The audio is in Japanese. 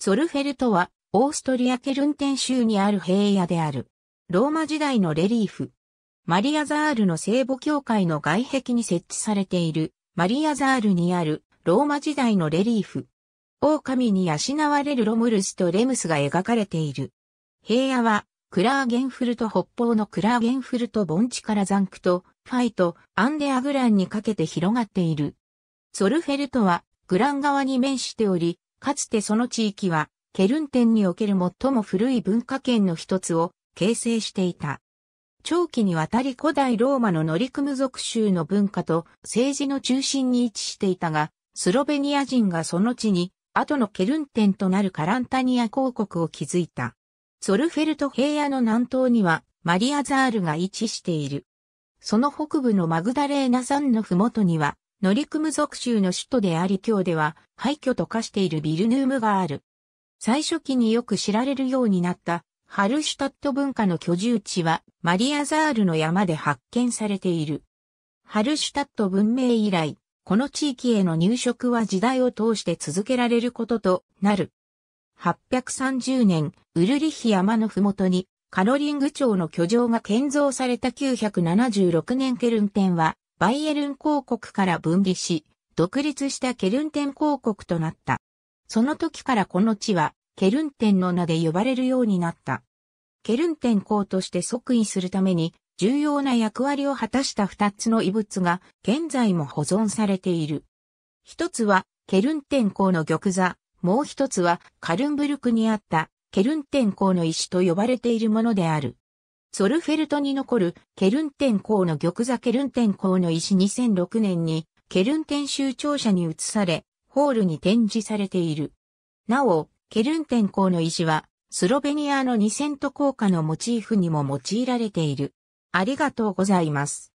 ソルフェルトは、オーストリアケルンテン州にある平野である。ローマ時代のレリーフ。マリアザールの聖母教会の外壁に設置されている、マリアザールにある、ローマ時代のレリーフ。狼に養われるロムルスとレムスが描かれている。平野は、クラーゲンフルト北方のクラーゲンフルト盆地からザンクと、ファイト、アンデアグランにかけて広がっている。ソルフェルトは、グラン側に面しており、かつてその地域は、ケルンンにおける最も古い文化圏の一つを形成していた。長期にわたり古代ローマの乗組族州の文化と政治の中心に位置していたが、スロベニア人がその地に、後のケルンンとなるカランタニア公国を築いた。ゾルフェルト平野の南東にはマリアザールが位置している。その北部のマグダレーナ山のふもとにはノリクム属州の首都であり今日では廃墟と化しているビルヌームがある。最初期によく知られるようになったハルシュタット文化の居住地はマリアザールの山で発見されている。ハルシュタット文明以来、この地域への入植は時代を通して続けられることとなる。830年、ウルリヒ山のふもとに、カロリング町の居城が建造された976年ケルンテンは、バイエルン公国から分離し、独立したケルンテン公国となった。その時からこの地は、ケルンテンの名で呼ばれるようになった。ケルンテン公として即位するために、重要な役割を果たした二つの遺物が、現在も保存されている。一つは、ケルンテン公の玉座、もう一つは、カルンブルクにあった、ケルンテン公の石と呼ばれているものである。ソルフェルトに残るケルンテン港の玉座ケルンテン港の石2006年にケルンテン州庁舎に移され、ホールに展示されている。なお、ケルンテン港の石は、スロベニアの二セント硬貨のモチーフにも用いられている。ありがとうございます。